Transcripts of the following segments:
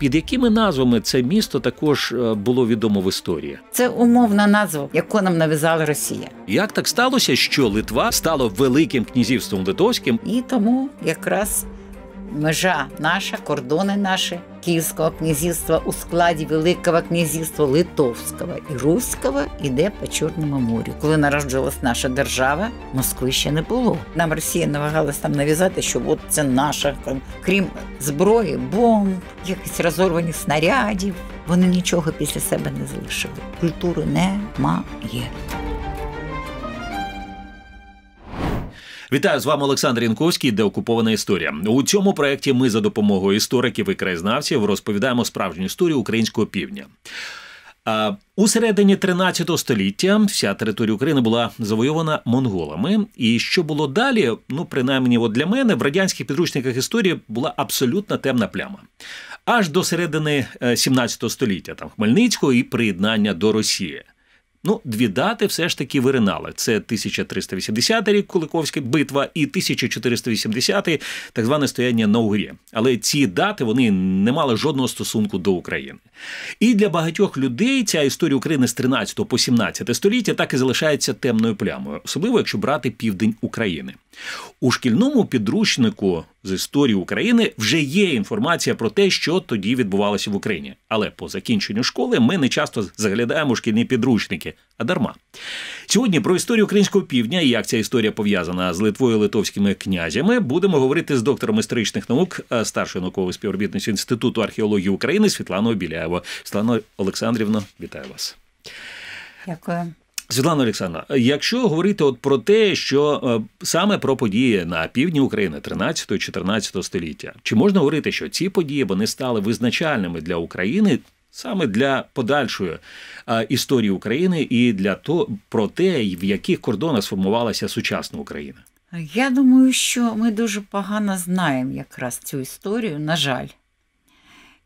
Під якими назвами це місто також е, було відомо в історії? Це умовна назва, яку нам нав'язала Росія. Як так сталося, що Литва стала великим князівством литовським? І тому якраз межа наша, кордони наші Київського князівства у складі Великого князівства Литовського і Руського іде по Чорному морю. Коли народжувалась наша держава, Москви ще не було. Нам Росія намагалась там нав'язати, що от це наша там, крім зброї, бомб, якихось розорваних снарядів. Вони нічого після себе не залишили. Культури немає. Вітаю з вами Олександр Янковський, де окупована історія. У цьому проєкті ми за допомогою істориків і краєзнавців розповідаємо справжню історію українського півдня. У середині 13 століття вся територія України була завойована монголами. І що було далі? Ну, принаймні, от для мене в радянських підручниках історії була абсолютно темна пляма. Аж до середини 17 е, століття там Хмельницького і приєднання до Росії. Ну, дві дати все ж таки виринали. Це 1380 рік Куликовська битва і 1480 й так зване стояння на Угрі. Але ці дати вони не мали жодного стосунку до України. І для багатьох людей ця історія України з 13 по 17 століття так і залишається темною плямою, особливо якщо брати південь України. У шкільному підручнику з історії України вже є інформація про те, що тоді відбувалося в Україні. Але по закінченню школи ми не часто заглядаємо шкільні підручники, а дарма. Сьогодні про історію українського півдня і як ця історія пов'язана з Литвою і литовськими князями будемо говорити з доктором історичних наук, е, старшою науковою співробітницею інституту археології України Світланою Біляєво. Світлано Олександрівно, вітаю вас. Дякую. Світлана Олександровна, якщо говорити от про те, що е, саме про події на півдні України 13-14 століття, чи можна говорити, що ці події вони стали визначальними для України саме для подальшої е, історії України і для того про те, в яких кордонах сформувалася сучасна Україна? Я думаю, що ми дуже погано знаємо якраз цю історію, на жаль.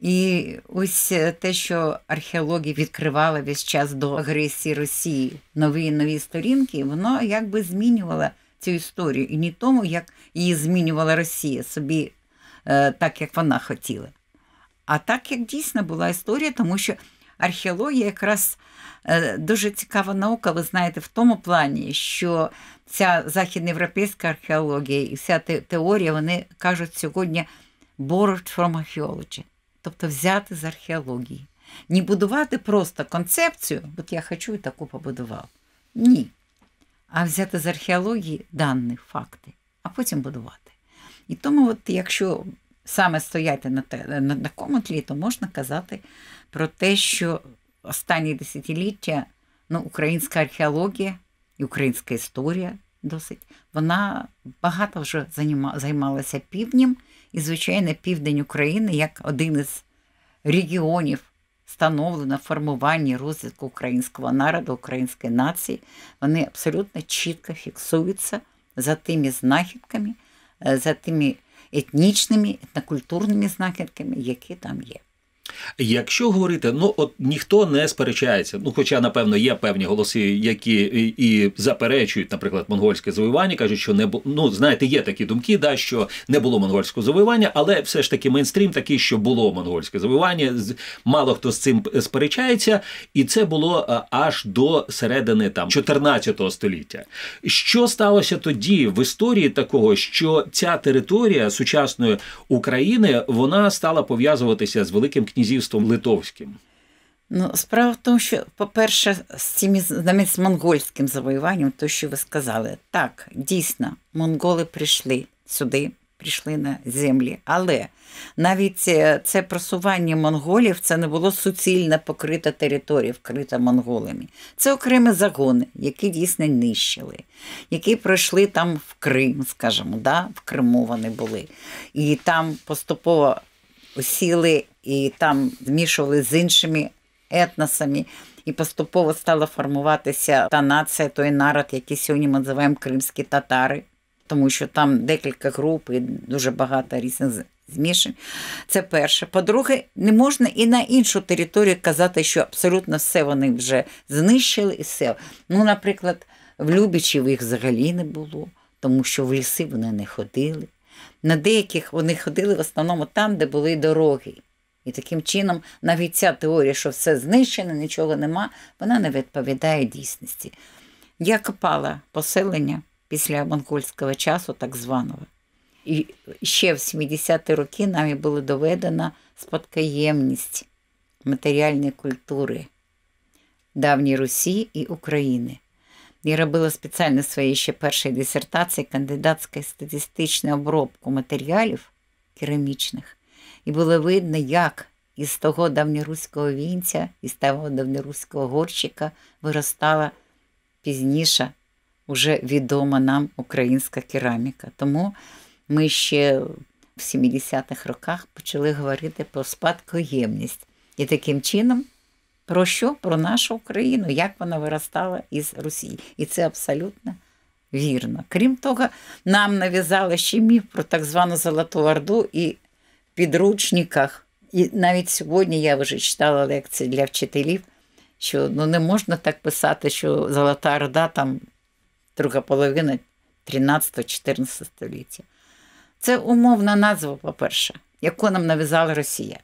І ось е, те, що археологи відкривали весь час до агресії Росії нові нові сторінки, воно якби змінювало цю історію і не тому, як її змінювала Росія собі е, так, як вона хотіла. А так як дійсно була історія, тому що археологія якраз е, дуже цікава наука, ви знаєте, в тому плані, що ця західноєвропейська археологія і вся теорія, вони кажуть сьогодні borrowed from archaeology тобто взяти з археології. Не будувати просто концепцію, от я хочу і таку побудував. Ні. А взяти з археології дані, факти, а потім будувати. І тому, от якщо саме стояти на те, на такому тлі, то можна казати про те, що останні десятиліття ну, українська археологія і українська історія досить, вона багато вже займалася півднім і, звичайно, південь України як один із регіонів встановлено формування розвитку українського народу, української нації, вони абсолютно чітко фіксуються за тими знахідками, е, за тими етнічними, етнокультурними знахідками, які там є. Якщо говорити, ну от ніхто не сперечається. Ну, хоча, напевно, є певні голоси, які і, і заперечують, наприклад, монгольське завоювання, кажуть, що не було, ну знаєте, є такі думки, да, що не було монгольського завоювання, але все ж таки мейнстрім такий, що було монгольське завоювання. Мало хто з цим сперечається, і це було е, аж до середини там 14 століття. Що сталося тоді в історії такого, що ця територія сучасної України вона стала пов'язуватися з Великим князем? князівством Литовським? Ну, справа в тому, що, по-перше, з цим з монгольським завоюванням, то що ви сказали, так, дійсно, монголи прийшли сюди, прийшли на землі. Але навіть е, це просування монголів це не було суцільно покрита територія, вкрита монголами. Це окремі загони, які дійсно нищили, які пройшли там в Крим, скажімо, да, в Криму вони були. І там поступово осіли і там змішували з іншими етносами. І поступово стала формуватися та нація, той народ, який сьогодні ми називаємо кримські татари, тому що там декілька груп і дуже багато різних змішань. Це перше. По-друге, не можна і на іншу територію казати, що абсолютно все вони вже знищили і все. Ну, наприклад, в Любічів їх взагалі не було, тому що в ліси вони не ходили. На деяких вони ходили в основному там, де були дороги. І таким чином навіть ця теорія, що все знищено, нічого нема, вона не відповідає дійсності. Я копала поселення після монгольського часу, так званого. І ще в 70-ті роки нам була доведена спадкоємність матеріальної культури давньої Русі і України. Я робила спеціально свої ще першої дисертації кандидатської статистичної обробку матеріалів керамічних і було видно, як із того давньоруського вінця, із того давньоруського горщика виростала пізніше вже відома нам українська кераміка. Тому ми ще в 70-х роках почали говорити про спадкоємність. І таким чином, про що? Про нашу Україну, як вона виростала із Росії. І це абсолютно вірно. Крім того, нам нав'язали ще міф про так звану Золоту Орду і підручниках. І навіть сьогодні я вже читала лекції для вчителів, що ну, не можна так писати, що Золота Орда там друга половина 13-14 століття. Це умовна назва, по-перше, яку нам нав'язала Росія.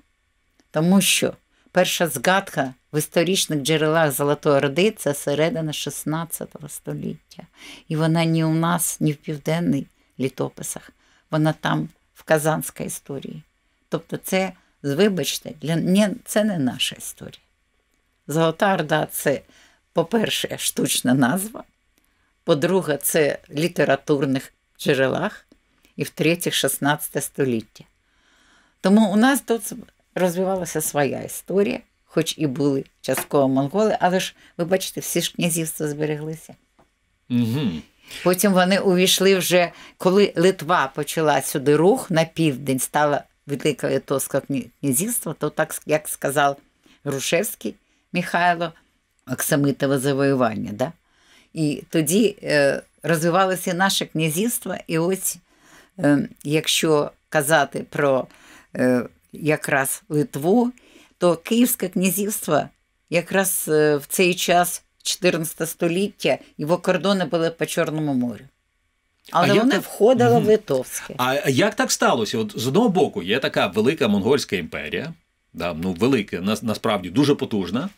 Тому що перша згадка в історичних джерелах Золотої Орди це середина 16 століття. І вона ні у нас, ні в південних літописах, вона там в казанській історії. Тобто, це, вибачте, для ні, це не наша історія. Золотарда це, по-перше, штучна назва, по-друге, це літературних джерелах, і в третє, 16 століття. Тому у нас тут розвивалася своя історія, хоч і були частково монголи, але ж, ви бачите, всі ж князівства збереглися. Угу. Потім вони увійшли вже, коли Литва почала сюди рух на південь, стала Велика Литовська князівство, то так, як сказав Грушевський Михайло, Оксамитове завоювання. Да? І тоді е, розвивалося наше князівство. І ось, е, якщо казати про е, якраз Литву, то Київське князівство якраз е, в цей час 14 століття його кордони були по Чорному морю. Але вона так... входила mm-hmm. в Литовське. А як так сталося? От з одного боку є така велика монгольська імперія, да, ну велика, на, насправді дуже потужна.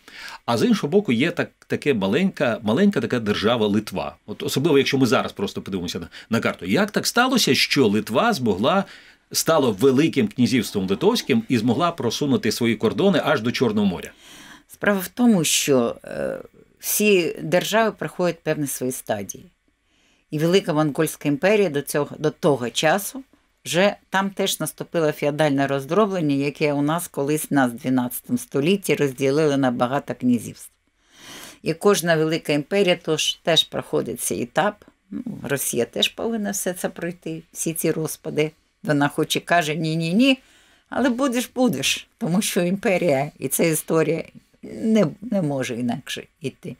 А з іншого боку, є так, таке маленька маленька така держава Литва. От Особливо, якщо ми зараз просто подивимося на, на карту. Як так сталося, що Литва змогла стала великим князівством Литовським і змогла просунути свої кордони аж до Чорного моря? Справа в тому, що е, всі держави проходять певні свої стадії. І Велика Монгольська імперія до цього до того часу вже там теж наступило феодальне роздроблення, яке у нас колись на в 12 столітті розділили на багато князівств. І кожна велика імперія тож, теж проходить цей етап. Ну, Росія теж повинна все це пройти, всі ці розпади. Вона хоч і каже ні-ні ні, але будеш-будеш, тому що імперія і ця історія не не може інакше йти.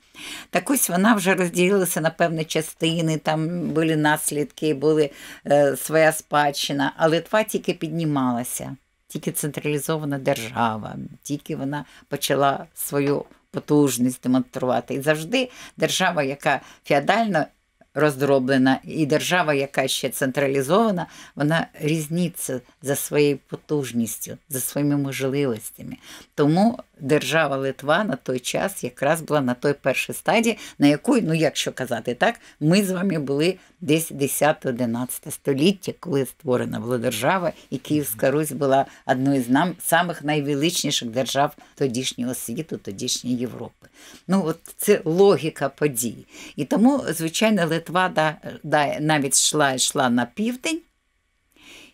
Так ось вона вже розділилася на певні частини, там були наслідки, була е, своя спадщина, а Литва тільки піднімалася, тільки централізована держава, тільки вона почала свою потужність демонструвати. І завжди держава, яка феодально роздроблена, і держава, яка ще централізована, вона різніться за своєю потужністю, за своїми можливостями. Тому держава Литва на той час якраз була на той першій стадії, на якої, ну якщо казати так, ми з вами були десь 10-11 століття, коли створена була держава, і Київська Русь була одною з нам самих найвеличніших держав тодішнього світу, тодішньої Європи. Ну от це логіка подій. І тому, звичайно, Литва Литва да, да, навіть йшла і йшла на південь.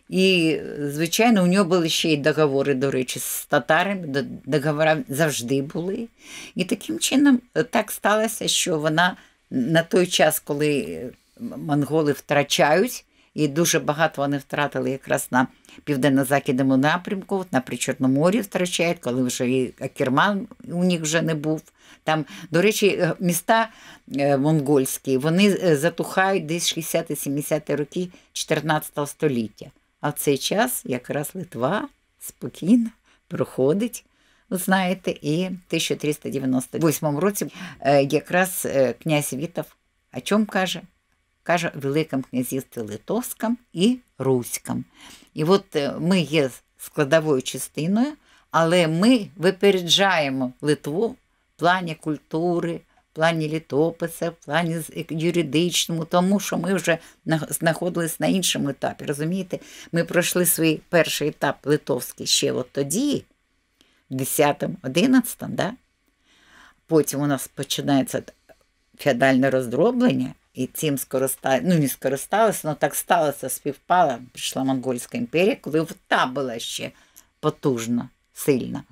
І, звичайно, у нього були ще й договори, до речі, з татарами, договори завжди були. І таким чином е, так сталося, що вона на той час, коли е, монголи втрачають, і дуже багато вони втратили якраз на південно-західному напрямку, на Причорномор'ї втрачають, коли вже і Акерман у них вже не був. Там, до речі, е, міста е, монгольські вони е, затухають десь 60-70 роки 14 століття. А в цей час якраз Литва спокійно проходить. Знаєте, і в 1398 році якраз князь Вітов о чому каже? Каже о Великому князівстві Литовському і Руському. І от ми є складовою частиною, але ми випереджаємо Литву в плані культури, в плані літописа, в плані юридичному, тому що ми вже знаходились на іншому етапі. Розумієте, ми пройшли свій перший етап литовський ще от тоді, в 10-11, да? потім у нас починається феодальне роздроблення. І цим скористали, ну не скористалися, але так сталося, співпала, прийшла Монгольська імперія, коли та була ще потужна, сильна.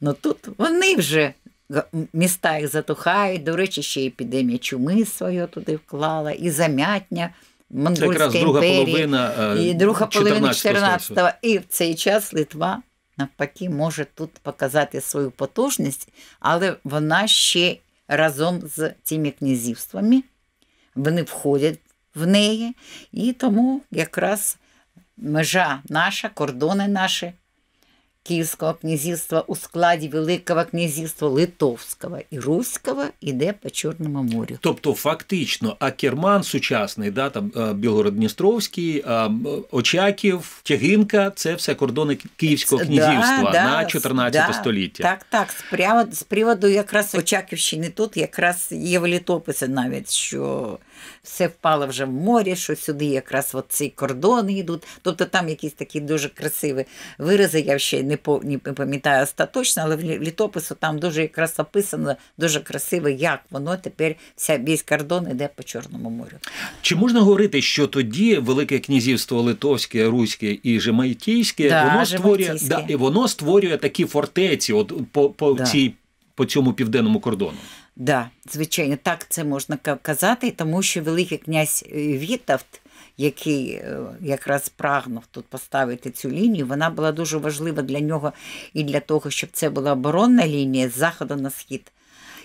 Ну тут вони вже міста їх затухають. До речі, ще епідемія чуми своє туди вклала, і замятня. Монгольська Це якраз друга половина, е, і друга половина 14-го. І в цей час Литва навпаки може тут показати свою потужність, але вона ще разом з цими князівствами, вони входять в неї, і тому якраз межа наша, кордони наші Київського князівства у складі Великого князівства Литовського і Руського іде по Чорному морю. Тобто, фактично, Акерман сучасний, да, там е, Білгород-Дністровський, е, Очаків, Тягинка це все кордони Київського князівства да, да, на 14 да, століття. Так, так, з приводу, з приводу якраз Очаківщини тут якраз є в літописі навіть що все впало вже в морі, що сюди якраз от ці кордони йдуть. Тобто там якісь такі дуже красиві вирази, я ще не пам'ятаю остаточно, але в літопису там дуже якраз описано, дуже красиво, як воно тепер вся весь кордон йде по Чорному морю. Чи можна говорити, що тоді Велике Князівство Литовське, Руське і Жемайтійське, да, воно створює да, і воно створює такі фортеці от по, по да. цій по цьому південному кордону? Да, звичайно, так це можна казати, тому що Великий князь е, Вітавт, який е, якраз прагнув тут поставити цю лінію, вона була дуже важлива для нього і для того, щоб це була оборонна лінія з заходу на схід.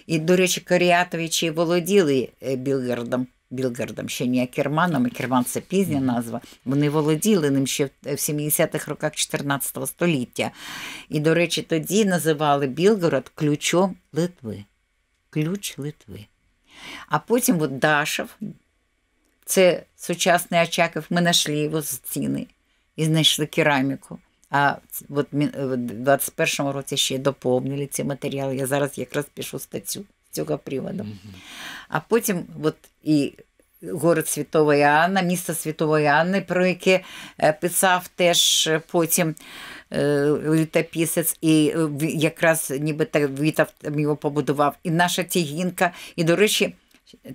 І, до речі, Коріатовичі володіли е, Білгардом. Білгардом, ще не Керманом, і Керман це пізня назва. Вони володіли ним ще в 70-х роках 14 століття. І, до речі, тоді називали Білгород ключом Литви ключ Литви. А потім от Дашев, це сучасний Очаков, ми знайшли його з ціни і знайшли кераміку. А от е, в 21-му році ще доповнили ці матеріали. Я зараз якраз пишу статтю з цього приводу. А потім от і город Святого Іоанна, місто Святої Анни, про яке е, писав теж потім Е, літописець, і е, якраз нібито Вітав його побудував. І наша тігінка. І, до речі,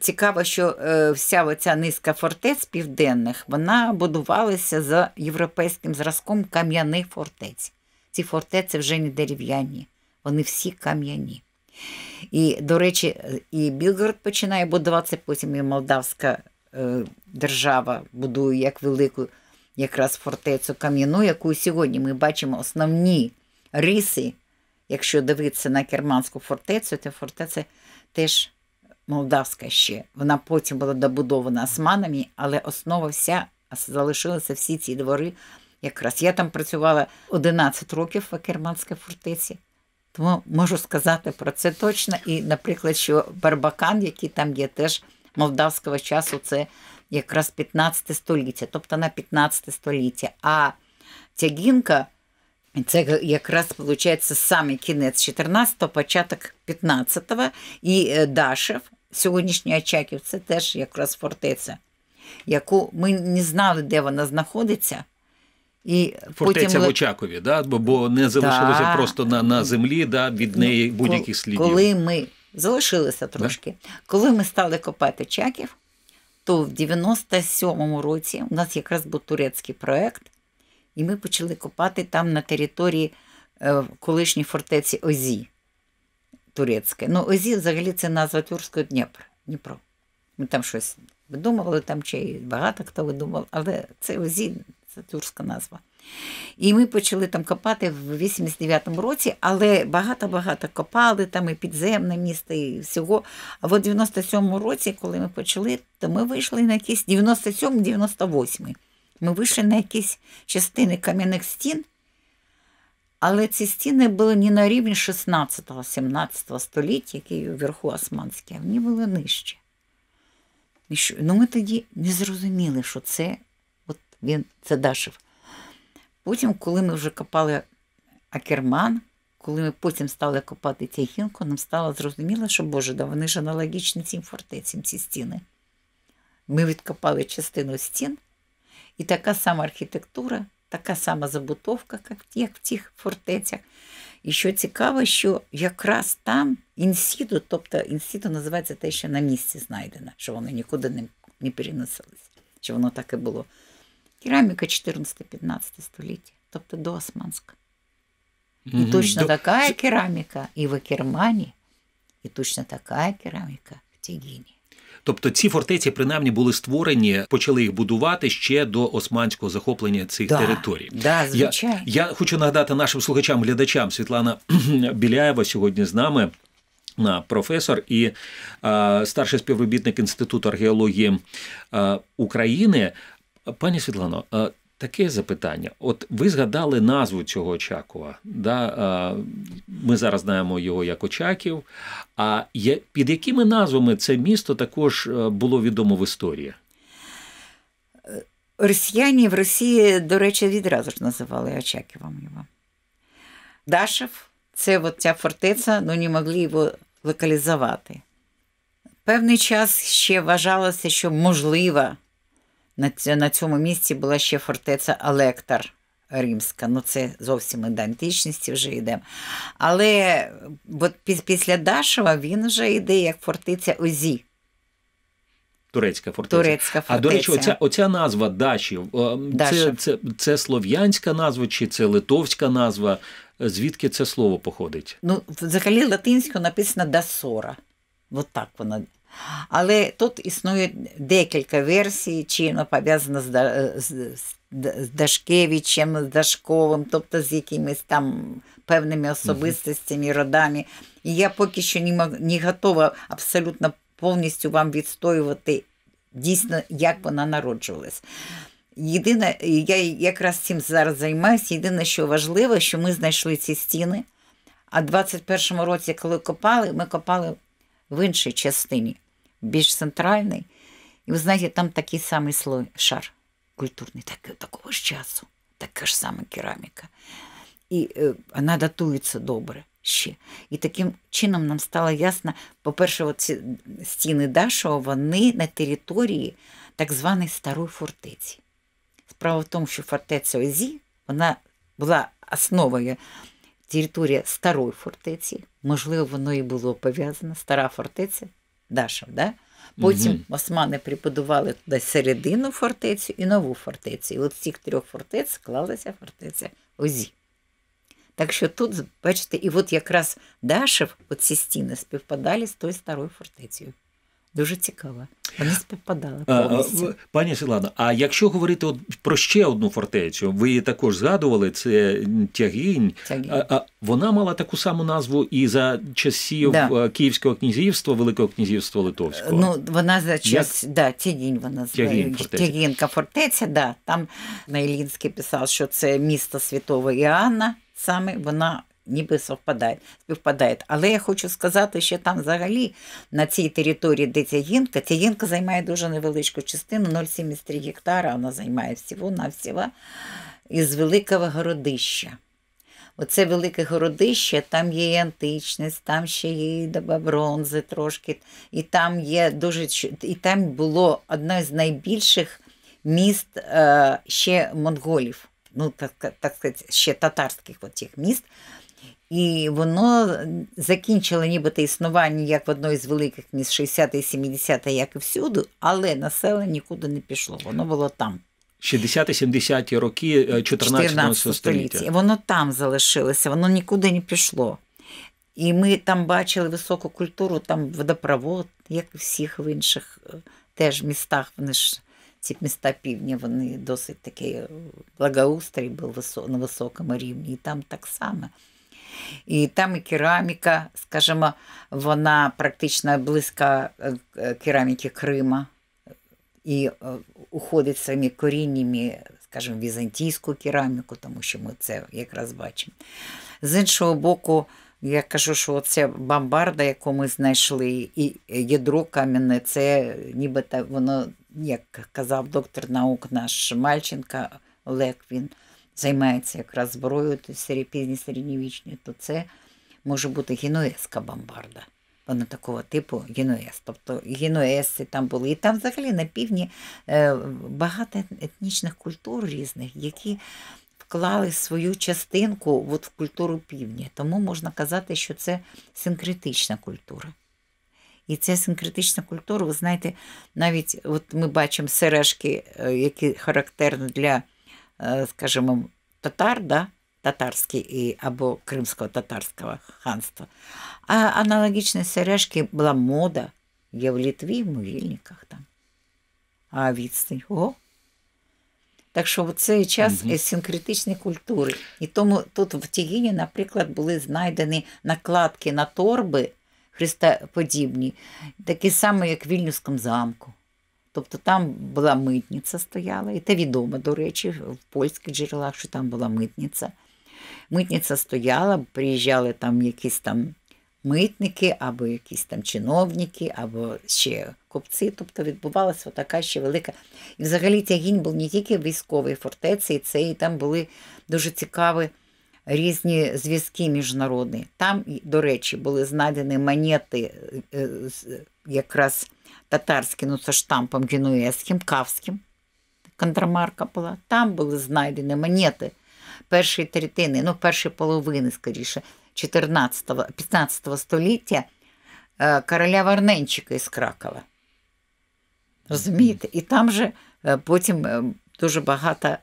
цікаво, що е, вся оця низка фортець південних вона будувалася за європейським зразком кам'яних фортець. Ці фортеці вже не дерев'яні, вони всі кам'яні. І, до речі, і Білгород починає будуватися, потім і Молдавська держава будує як велику якраз фортецю кам'яну, яку сьогодні ми бачимо основні риси. Якщо дивитися на керманську фортецю, то фортеця теж молдавська ще. Вона потім була добудована османами, але основа вся залишилася всі ці двори. Якраз я там працювала 11 років в Керманській фортеці, тому можу сказати про це точно. І, наприклад, що Барбакан, який там є, теж молдавського часу, це якраз 15 століття, тобто на 15 століття. А тягінка це якраз виходить саме кінець 14-го, початок 15-го. І э, Дашев, сьогоднішній Очаків, це теж якраз фортеця, яку ми не знали, де вона знаходиться. І Фортеця потім... в Очакові, да? бо не залишилося да. просто на на землі да, від неї ну, будь-яких слідів. Коли ми залишилися трошки, да? коли ми стали копати Чаків, то в 97-му році у нас якраз був турецький проект, і ми почали копати там на території э, колишньої фортеці Озі турецьке. Ну, Озі взагалі це назва Тюркського Дніпра. Дніпро. Ми там щось видумували, там чи багато хто видумав, але це Озі це тюркська назва. І ми почали там копати в 89-му році, але багато-багато копали, там і підземне місто, і всього. А в 97-му році, коли ми почали, то ми вийшли на якісь 97-98. Ми вийшли на якісь частини кам'яних стін, але ці стіни були не на рівні 16-17 століття, які вверху османські, а вони були нижче. І що? Ну Ми тоді не зрозуміли, що це от він це Дашев. Потім, коли ми вже копали акерман, коли ми потім стали копати Тяхінку, нам стало зрозуміло, що Боже, да вони ж аналогічні цим фортецям, ці стіни. Ми відкопали частину стін, і така сама архітектура, така сама забутовка, як в тих фортецях. І що цікаво, що якраз там інсіду, тобто інсіду називається те, що на місці знайдено, що воно нікуди не не переносилось, що воно так і було. Кераміка 14-15 століття, тобто до Османська. І точно така кераміка і в Акермані, і точно така кераміка в Тягіні. Тобто ці фортеці принаймні були створені, почали їх будувати ще до османського захоплення цих да, територій. Да, звичайно. Я, я хочу нагадати нашим слухачам-глядачам Світлана Біляєва сьогодні з нами. На професор і е, старший співробітник Інституту археології е, України. Пані Світлано, е, таке запитання. От ви згадали назву цього Очакова. Да? Е, ми зараз знаємо його як Очаків. А під якими назвами це місто також е, було відомо в історії? Росіяни в Росії, до речі, відразу ж називали Очаківом його. Дашев це от ця фортеця, ну не могли його локалізувати. Певний час ще вважалося, що можливо на цьому місці була ще фортеця Алектар Римська. Ну, це зовсім ідентичності вже йде. Але бо після Дашева він вже йде як фортиця Озі. Турецька фортеця. Турецька фортеця. А до речі, оця оця назва Дашів, Дашів. Е, це, це, це слов'янська назва чи це литовська назва? Звідки це слово походить? Ну, взагалі латинською написано Дасора. От так вона але тут існує декілька версій, чи воно ну, пов'язано з, з, з Дашкевичем, з Дашковим, тобто з якимись там певними особистостями, родами. І я поки що не, мог, не готова абсолютно повністю вам відстоювати дійсно, як вона народжувалась. Єдине, я якраз цим зараз займаюся. Єдине, що важливо, що ми знайшли ці стіни. А в 21-му році, коли копали, ми копали в іншій частині, більш центральний. І ви знаєте, там такий самий слой, шар культурний, так, такого ж часу, така ж сама кераміка. І е, вона датується добре ще. І таким чином нам стало ясно, по-перше, ці стіни Дашова, вони на території так званої старої фортеці. Справа в тому, що фортеця Озі, вона була основою територія старої фортеці, можливо, воно і було пов'язане, стара фортеця Дашев, да? Потім угу. османи прибудували туди середину фортецю і нову фортецю. І от з цих трьох фортець склалася фортеця Озі. Так що тут, бачите, і от якраз Дашев, оці стіни співпадали з тою старою фортецею. Дуже цікаво. Вони співпадали повністю. Пані Селано, а якщо говорити про ще одну фортецю, ви її також згадували, це Тягінь. Тягінь. вона мала таку саму назву і за часів да. Е, Київського князівства, Великого князівства Литовського. Ну, Вона за час, Як? да, Тягінь вона Тягінь е, Тягінка фортеця, да. Там Ілінський писав, що це місто Святого Іоанна, саме вона ніби совпадає, співпадає. Але я хочу сказати, що там взагалі на цій території, де тягінка, тягінка займає дуже невеличку частину, 0,73 гектара, вона займає всього навсього із великого городища. Оце велике городище, там є і античність, там ще є і доба бронзи трошки, і там є дуже і там було одне з найбільших міст е, ще монголів, ну так так сказати, ще татарських от тих міст. І воно закінчило нібито існування як в одної з великих міст 60 і 70 як і всюди, але населення нікуди не пішло. Воно було там. 60-70-ті роки 14 е, століття. Воно там залишилося, воно нікуди не пішло. І ми там бачили високу культуру, там водопровод, як і всіх в інших е, теж містах. Вони ж ці міста півдня, вони досить такі е, благоустрій був на високому рівні. І там так само. І там і кераміка, скажімо, вона практично близька е, е, кераміки Крима і е, уходить самі коріннями, скажімо, візантійську кераміку, тому що ми це якраз бачимо. З іншого боку, я кажу, що оця бомбарда, яку ми знайшли, і ядро кам'яне, це нібито воно, як казав доктор наук наш Мальченка Олег, він займається якраз зброєю пізні середньовічні, то це може бути генуезька бомбарда. Вона такого типу генуез. Тобто генуезці там були. І там взагалі на півдні е, багато етнічних культур різних, які вклали свою частинку от в культуру півдня. Тому можна казати, що це синкретична культура. І ця синкретична культура, ви знаєте, навіть от ми бачимо сережки, е, які характерні для Е, скажімо, татар, да? татарский и або крымского татарського ханства. А аналогічні сережки була мода. є в Литве, в Мугільниках там. А відстань. Ого. Так що в цей час угу. синкретичні культури. І тому тут в Тігіні, наприклад, були знайдені накладки на торби христоподібні, такі самі, як в Вільнюському замку. Тобто там була митниця стояла, і те відомо, до речі, в польських джерелах, що там була митниця. Митниця стояла, приїжджали там якісь там митники, або якісь там чиновники, або ще купці. Тобто відбувалася така ще велика. І взагалі тягінь був не тільки військовий військовій фортеці, і це і там були дуже цікаві різні зв'язки міжнародні. Там, до речі, були знайдені монети. Е, якраз татарський, ну це штампом генуезьким, кавським, контрамарка була. Там були знайдені монети першої третини, ну, першої половини, скоріше, 14 15 го століття е, короля Варненчика із Кракова. Розумієте? І там же е, потім е, дуже багато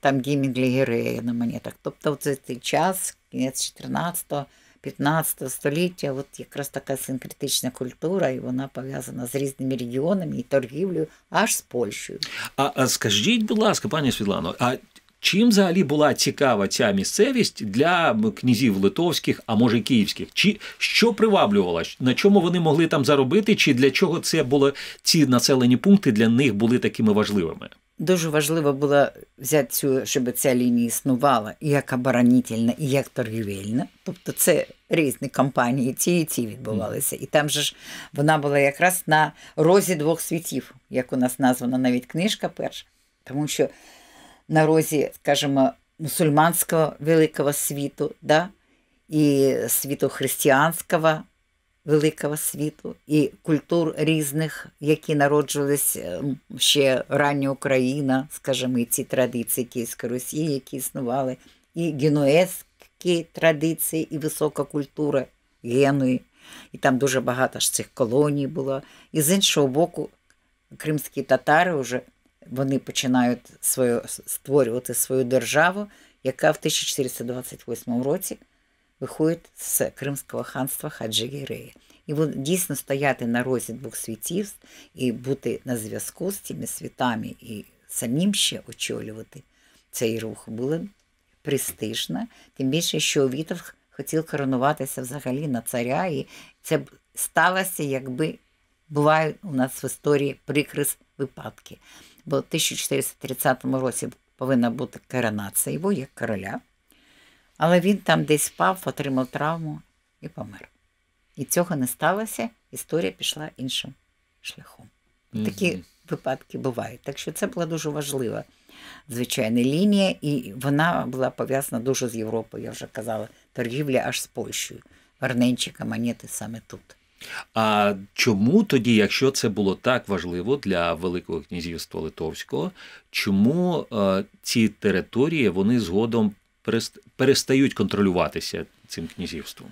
там гімін для гірея на монетах. Тобто, в цей час, кінець 14-го. 15 століття, от якраз така синкретична культура, і вона пов'язана з різними регіонами і торгівлею аж з Польщею. А, а скажіть, будь ласка, пані Світлано, а чим взагалі була цікава ця місцевість для князів литовських, а може київських? Чи що приваблювало? На чому вони могли там заробити? Чи для чого це було ці населені пункти для них були такими важливими? дуже важливо було взяти цю, щоб ця лінія існувала, як оборонительна і як торгівельна. Тобто це різні компанії, ці і ці відбувалися. І там же ж вона була якраз на розі двох світів, як у нас названа навіть книжка перша, тому що на розі, скажімо, мусульманського великого світу, да, і світу християнського великого світу і культур різних, які народжувались е, ще рання Україна, скажімо, і ці традиції Київської Росії, які існували, і генуезькі традиції, і висока культура Генуї. І там дуже багато ж цих колоній було. І з іншого боку, кримські татари вже вони починають свою, створювати свою державу, яка в 1428 році виходить з Кримського ханства Хаджі Гіреї. І він дійсно стояти на розі двох світів і бути на зв'язку з цими світами і самим ще очолювати цей рух було престижно, тим більше, що Вітов хотів коронуватися взагалі на царя, і це б сталося, якби бувають у нас в історії прикрис випадки. Бо в 1430 році повинна бути коронація його як короля. Але він там десь спав, отримав травму і помер. І цього не сталося, історія пішла іншим шляхом. Mm-hmm. Такі випадки бувають. Так що це була дуже важлива звичайна лінія, і вона була пов'язана дуже з Європою, я вже казала, торгівля аж з Польщею. Верненчика монети саме тут. А чому тоді, якщо це було так важливо для Великого князівства Литовського, чому е, ці території вони згодом перестають контролюватися цим князівством?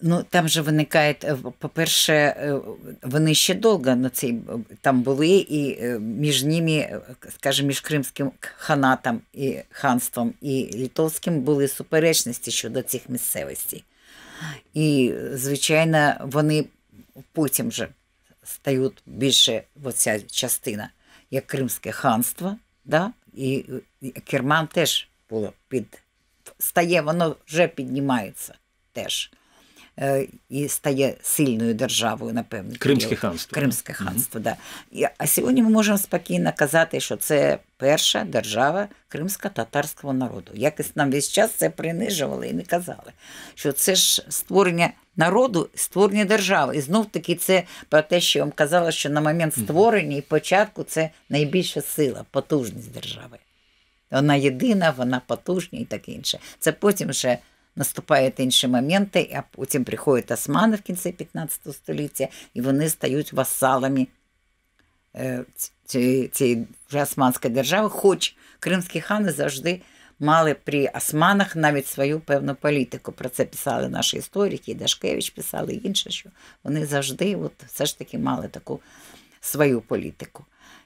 Ну там же виникає, е, по-перше, е, вони ще довго на цій е, там були, і між ними, скажімо, між кримським ханатом і ханством і литовським були суперечності щодо цих місцевостей. І, звичайно, вони потім вже стають більше оця частина, як Кримське ханство, да? і Керман теж було під стає, воно вже піднімається теж. Е, і стає сильною державою, напевно. Кримське ханство. Кримське ханство, да. А сьогодні ми можемо спокійно казати, що це перша держава кримсько-татарського народу. Якось нам весь час це принижували і не казали. Що це ж створення народу, створення держави. І знов таки це про те, що я вам казала, що на момент створення і початку це найбільша сила, потужність держави. Вона єдина, вона потужна і таке інше. Це потім вже наступають інші моменти, а потім приходять османи в кінці 15 століття, і вони стають васалами е, цієї, вже османської держави, хоч кримські хани завжди. Мали при османах навіть свою певну політику. Про це писали наші історики, і Дашкевич писали і інше, що вони завжди от, все ж таки мали таку свою політику.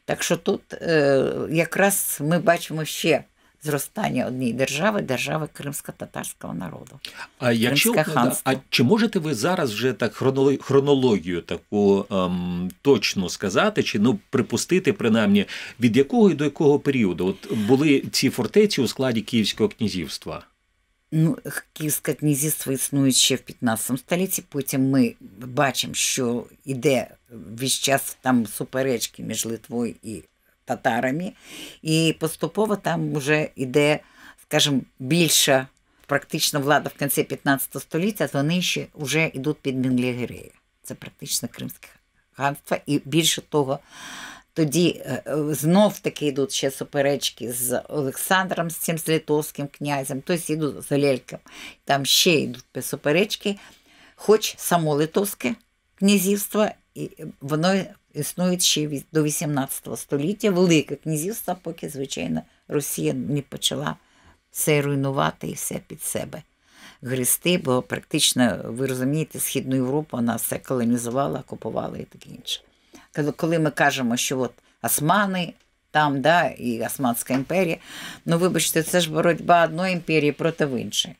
Так що тут е, якраз ми бачимо ще. Зростання однієї держави, держави кримсько-татарського народу. А якщо ханство. а чи можете ви зараз вже так хронологію таку ем, точно сказати, чи ну припустити, принаймні, від якого і до якого періоду от були ці фортеці у складі Київського князівства? Ну, Київське князівство існує ще в 15 столітті. Потім ми бачимо, що йде весь час там суперечки між Литвою і татарами, і поступово там вже йде, скажімо, більша практична влада в кінці 15 століття, вони ще вже йдуть під Менглігерею. Це практично Кримське ханство. І більше того, тоді е, е, знов таки йдуть ще суперечки з Олександром, з цим з Литовським князем, тось йдуть з Олєльком. Там ще йдуть суперечки, хоч само Литовське князівство, і е, воно існує ще до 18 століття. Велике князівство, поки, звичайно, Росія не почала все руйнувати і все під себе гристи, бо практично, ви розумієте, Східну Європу вона все колонізувала, окупувала і таке інше коли ми кажемо, що от османи там, да, і Османська імперія, ну вибачте, це ж боротьба одної імперії проти іншої.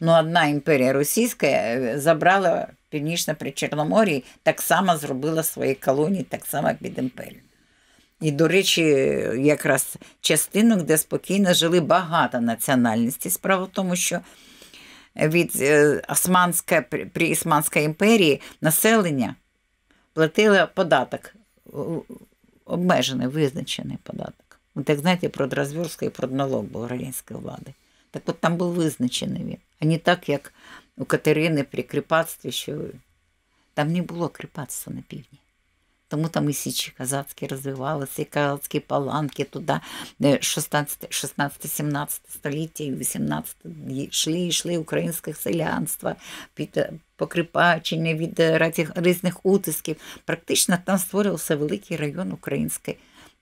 Ну, одна імперія російська е, забрала північно при Чорномор'ї, так само зробила свої колонії, так само під імперію. І, до речі, якраз частину, де спокійно жили багато національностей. Справа в тому, що від е, Османська при Османській імперії населення платило податок обмежений, визначений податок. От як знаєте, про Дрозверська і про налог був української влади. Так от там був визначений він. А не так, як у Катерини при кріпацтві, що там не було кріпацтва на півдні. Тому там і Січі Казацькі розвивалися, і Казацькі паланки туди 16-17 е, століття і 18 йшли, йшли українське селянство під е, покрипачення від е, різних утисків. Практично там створювався великий район української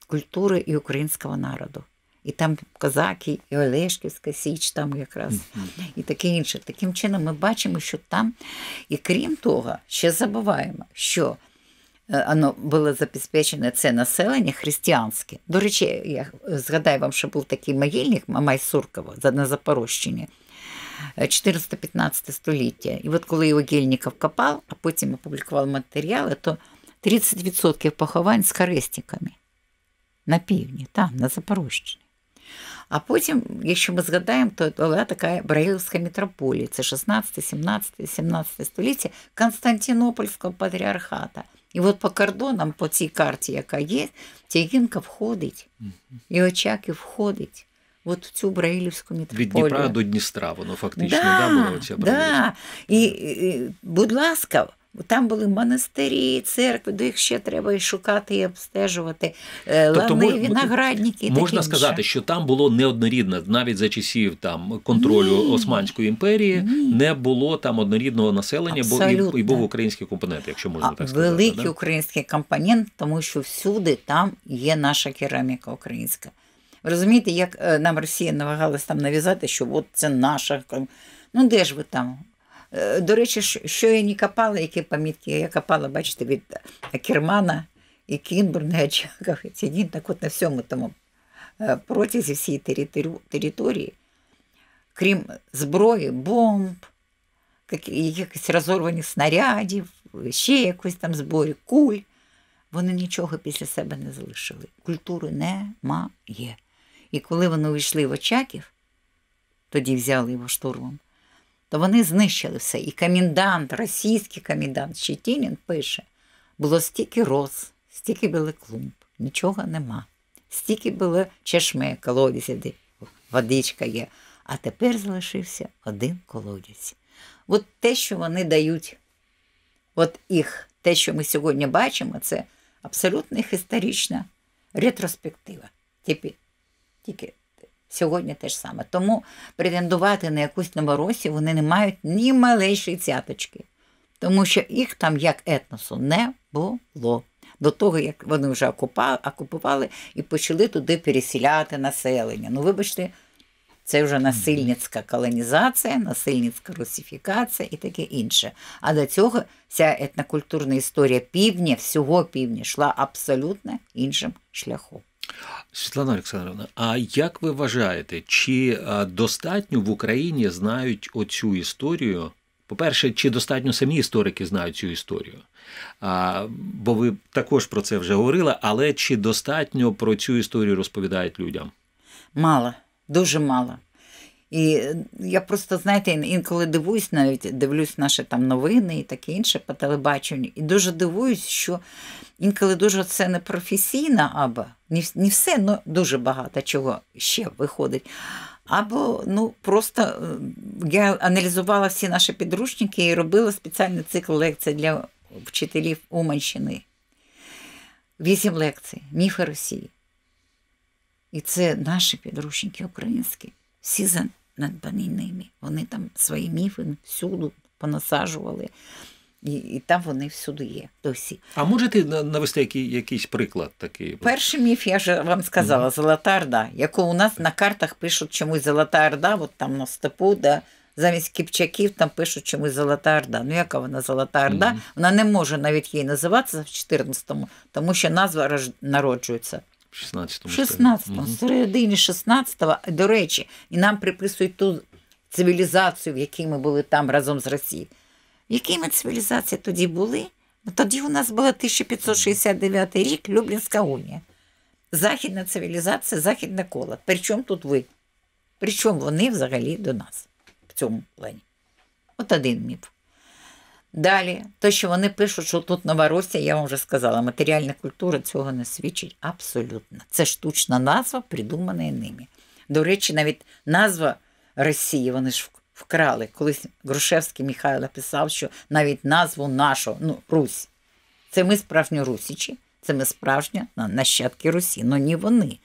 культури і українського народу. І там козаки, і Олешківська Січ, там якраз, і таке інше. Таким чином, ми бачимо, що там, і крім того, ще забуваємо, що Е, оно було забезпечене це населення християнське. До речі, я згадаю вам, що був такий могильник Мамай Суркова на Запорожчині 15 е, століття. І от коли його Гельніков копав, а потім опублікував матеріали, то 30% поховань з харестиками на півдні, там, на Запорожчині. А потім, якщо ми згадаємо, то була така Браїлівська мітрополія, це 16, 17, 17 століття Константинопольського патріархата – і от по кордонам, по цій карті, яка є, Тягінка входить, і Очаки входить. От в цю Браїлівську мітрополію. Від Дніпра до Дністра, воно фактично да, да, було ця да. І, і, будь ласка, Бо там були монастирі, церкви, до їх ще треба і шукати, і обстежувати. Е, тобто лани, ми, ну, виноградники. Можна таке сказати, що там було неоднорідне, навіть за часів там контролю ні, Османської імперії ні. не було там однорідного населення, Абсолютно. бо і, і був український компонент, якщо можна а, так сказати. Великий да? український компонент, тому що всюди там є наша кераміка українська. Ви розумієте, як е, нам Росія намагалась там нав'язати, що от це наша. Ну де ж ви там? Е, до речі, що я не копала, які пам'ятки я копала, бачите, від Кермана і Кінбурна, і Чакова, так от на всьому тому е, протязі всієї території, крім зброї, бомб, якихось розорваних снарядів, ще якось там зборі, куль. Вони нічого після себе не залишили. Культури немає. І коли вони увійшли в Очаків, тоді взяли його штурмом то вони знищили все. І комендант, російський комендант Щетінін пише: було стільки роз, стільки били клумб, нічого нема, стільки були чешми, колодязі, де водичка є. А тепер залишився один колодязь. От те, що вони дають, от їх, те, що ми сьогодні бачимо, це абсолютно історична ретроспектива. Тільки Сьогодні те ж саме. Тому претендувати на якусь новоросію вони не мають ні малейшої цяточки, тому що їх там як етносу не було. До того, як вони вже окупували і почали туди пересіляти населення. Ну, вибачте, це вже насильницька колонізація, насильницька русифікація і таке інше. А до цього вся етнокультурна історія півдня, всього півдня, йшла абсолютно іншим шляхом. Світлана Олександровна, а як ви вважаєте, чи достатньо в Україні знають оцю історію? По-перше, чи достатньо самі історики знають цю історію? А, Бо ви також про це вже говорили, але чи достатньо про цю історію розповідають людям? Мало, дуже мало. І е, я просто, знаєте, інколи дивуюсь, навіть дивлюсь наші там новини і таке інше по телебаченню. І дуже дивуюсь, що інколи дуже це не професійно, або не все, але дуже багато чого ще виходить. Або ну просто е, я аналізувала всі наші підручники і робила спеціальний цикл лекцій для вчителів Уманщини. Вісім лекцій, міфи Росії. І це наші підручники українські. Всі надбані ними. Вони там свої міфи всюду понасаджували. І і там вони всюди є. досі. А можете навести який, якийсь приклад такий? Перший міф, я вже вам сказала, mm-hmm. Золота Орда, яку у нас на картах пишуть чомусь Золота Орда, от там на степу, да, замість Кіпчаків там пишуть чомусь Золота Орда. Ну, яка вона Золота Орда? Mm-hmm. Вона не може навіть їй називатися в 14-му, тому що назва народжується 16-му. 16 му середині 16-го, до речі, і нам приписують ту цивілізацію, в якій ми були там разом з Росією. Які ми цивілізації тоді були? Ну, тоді у нас була 1569 рік Люблінська унія. Західна цивілізація, західне коло. Причому тут ви? Причому вони взагалі до нас в цьому плані? От один міф. Далі, те, що вони пишуть, що тут Нова Новоросія, я вам вже сказала, матеріальна культура цього не свідчить абсолютно. Це штучна назва, придумана ними. До речі, навіть назва Росії вони ж вкрали. Колись Грушевський Михайло писав, що навіть назву нашу, ну, Русь, це ми справжні Русічі, це ми справжні нащадки Русі, але не вони.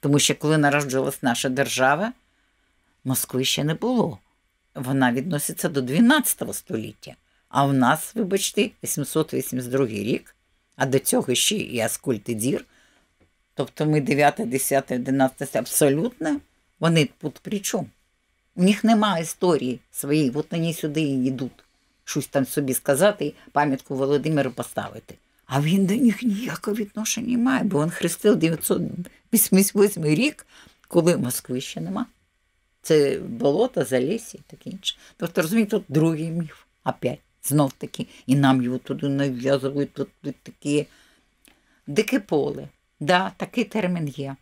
Тому що коли народжувалась наша держава, Москви ще не було. Вона відноситься до 12 століття. А в нас, вибачте, 882 рік, а до цього ще і Аскольд і Дір. Тобто ми 9, 10, 11, абсолютно вони тут при чому? У них немає історії своєї, от вони сюди і йдуть. Щось там собі сказати, пам'ятку Володимиру поставити. А він до них ніякого відношення не має, бо він хрестив 988 рік, коли Москви ще нема. Це болото, Залісі і таке інше. Тобто, розумієте, тут другий міф опять знов таки, і нам його туди нав'язують, тут, такі дике поле. Да, Такий термін є.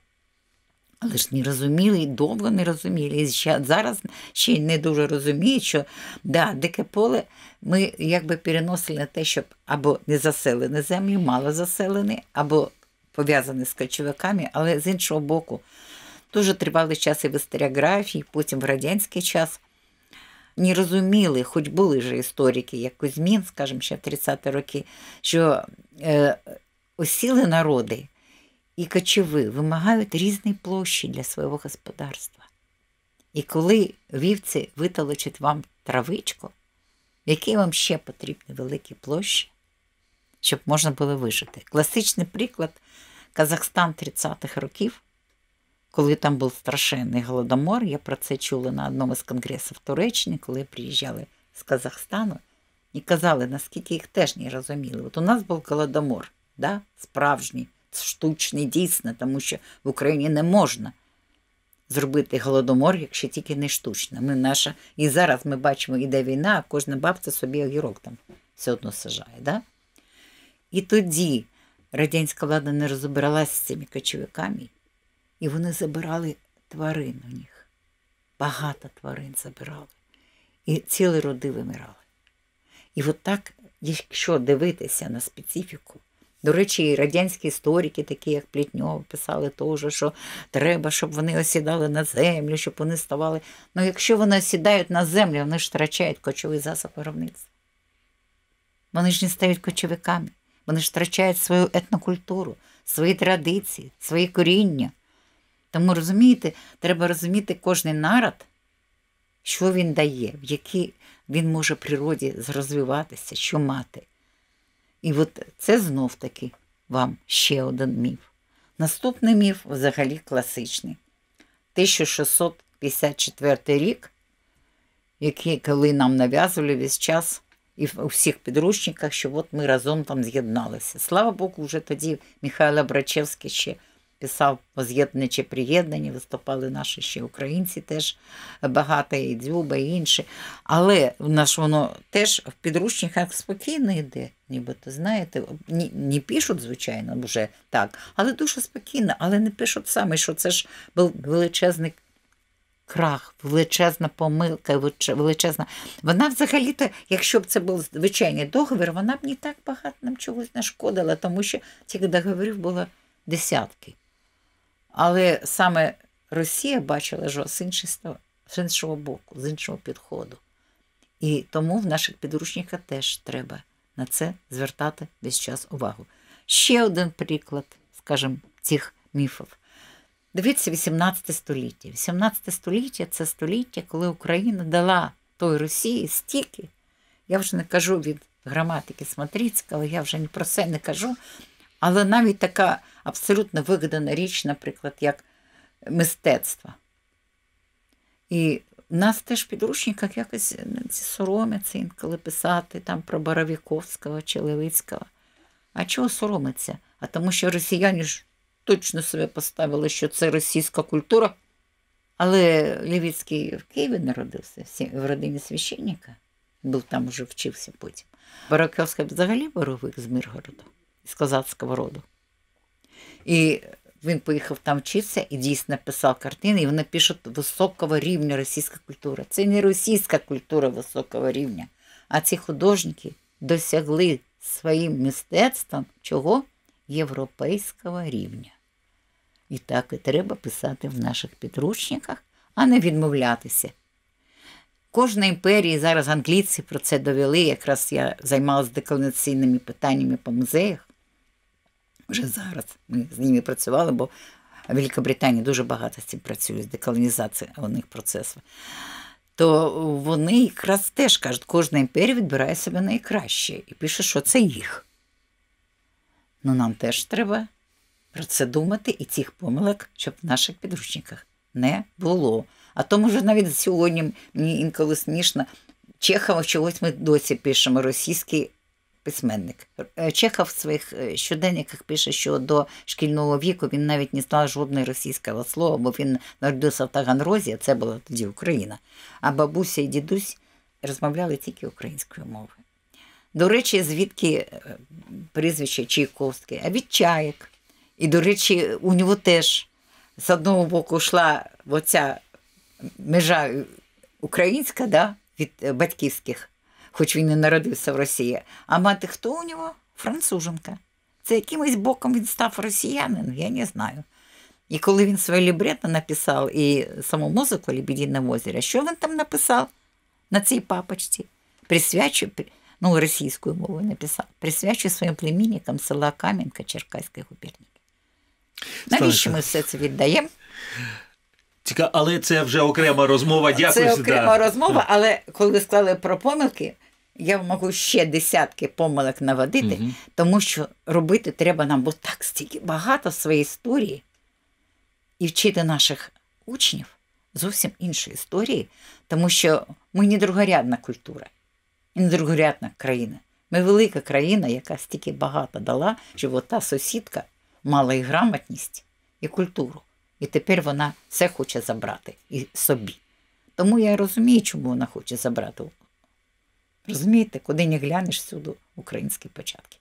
Але ж не розуміли і довго не розуміли. І ще, зараз ще не дуже розуміють, що да, дике поле ми якби переносили на те, щоб або не заселені землі, мало заселені, або пов'язані з кочовиками, але з іншого боку, дуже тривалий час і в істеріографії, потім в радянський час не розуміли, хоч були вже історики, як Кузьмін, скажімо, ще в 30-ті роки, що е, осіли народи і кочови вимагають різної площі для свого господарства. І коли вівці витолочать вам травичку, який вам ще потрібні великі площі, щоб можна було вижити. Класичний приклад Казахстан 30-х років коли там був страшенний голодомор. Я про це чула на одному з конгресів Туреччини, коли приїжджали з Казахстану і казали, наскільки їх теж не розуміли. От у нас був голодомор, да? справжній, штучний, дійсно, тому що в Україні не можна. Зробити голодомор, якщо тільки не штучно. Ми наша, І зараз ми бачимо, іде війна, а кожна бабця собі огірок там все одно сажає. Да? І тоді радянська влада не розібралася з цими кочовиками. І вони забирали тварин у них. Багато тварин забирали. І цілі роди вимирали. І от так, якщо дивитися на специфіку, до речі, і радянські історики, такі як Плітньов, писали теж, що треба, щоб вони осідали на землю, щоб вони ставали. Ну, якщо вони осідають на землю, вони ж втрачають кочовий засоб виробництва. Вони ж не стають кочовиками, вони ж втрачають свою етнокультуру, свої традиції, свої коріння. Тому розумієте, треба розуміти кожний народ, що він дає, в якій він може природі розвиватися, що мати. І от це знов таки вам ще один міф. Наступний міф взагалі класичний. 1654 рік, який коли нам нав'язували весь час. І в всіх підручниках, що от ми разом там з'єдналися. Слава Богу, вже тоді Михайло Брачевський ще писав воз'єднання чи приєднання, виступали наші ще українці, теж е, багато, і дзюба, і інші. Але в нас воно теж в підручниках спокійно йде, нібито знаєте, не, не пишуть, звичайно, вже так, але дуже спокійно, але не пишуть саме, що це ж був величезний крах, величезна помилка, величезна. Вона взагалі-то, якщо б це був звичайний договір, вона б не так багато нам чогось нашкодила, тому що цих договорів було десятки. Але саме Росія бачила жо з іншого боку, з іншого підходу. І тому в наших підручниках теж треба на це звертати весь час увагу. Ще один приклад, скажімо, цих міфів. Дивіться, 18 століття. 18 століття це століття, коли Україна дала той Росії стільки. Я вже не кажу від граматики Сматрицького, я вже не про це не кажу. Але навіть така абсолютно вигадана річ, наприклад, як мистецтво. І в нас теж в підручниках якось е, ну, соромиться, інколи писати там про Боровіковського чи Левицького. А чого соромиться? А тому що росіяни ж точно себе поставили, що це російська культура. Але Левицький в Києві народився в родині священника, був там вже вчився потім. Бараковська взагалі боровик з Миргороду з козацького роду. І він поїхав там вчитися і дійсно писав картини, і вони пишуть високого рівня російська культура. Це не російська культура високого рівня, а ці художники досягли своїм мистецтвом чого європейського рівня. І так і треба писати в наших підручниках, а не відмовлятися. Кожна імперія, зараз англійці про це довели, якраз я займалася деколонаційними питаннями по музеях вже зараз. Ми з ними працювали, бо Великобританія дуже багато з цим працює з деколонізації одних процесів. То вони якраз теж кажуть, кожна імперія відбирає себе найкраще і пише, що це їх. Ну нам теж треба про це думати і цих помилок, щоб в наших підручниках не було. А тому вже навіть сьогодні мені інколи смішно Чехова чогось ми досі пишемо російський письменник. Е, Чехов в своїх е, щоденниках пише, що до шкільного віку він навіть не знав жодного російського слова, бо він народився в Таганрозі, а це була тоді Україна. А бабуся і дідусь розмовляли тільки українською мовою. До речі, звідки е, прізвище Чайковське, а від чаєк. І, до речі, у нього теж з одного боку йшла оця межа українська да, від батьківських хоч він і народився в Росії. А мати хто у нього? Француженка. Це якимось боком він став росіянин, я не знаю. І коли він своє лібрето написав і саму музику Лебедіне озеро, що він там написав на цій папочці? Присвячу, ну, російською мовою написав, присвячу своїм племінникам села Кам'янка Черкаської губернії. Навіщо ми все це віддаємо? Цікаво, але це вже окрема розмова. Дякую. Це окрема да. розмова, але коли ви склали про помилки, я можу ще десятки помилок наводити, угу. тому що робити треба нам, бо так стільки багато своєї історії і вчити наших учнів зовсім інші історії, тому що ми не другорядна культура, і не другорядна країна. Ми велика країна, яка стільки багато дала, що та сусідка мала і грамотність, і культуру. І тепер вона все хоче забрати і собі. Тому я розумію, чому вона хоче забрати Розумієте, куди не глянеш всюди українські початки.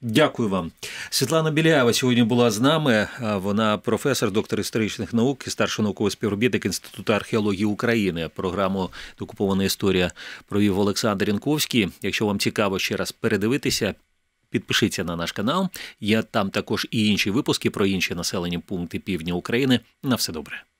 Дякую вам, Світлана Біляєва. Сьогодні була з нами. Вона професор, доктор історичних наук і старший науковий співробітник Інституту археології України. Програму Докупована історія провів Олександр Янковський. Якщо вам цікаво ще раз передивитися, підпишіться на наш канал. Є там також і інші випуски про інші населені пункти півдня України. На все добре.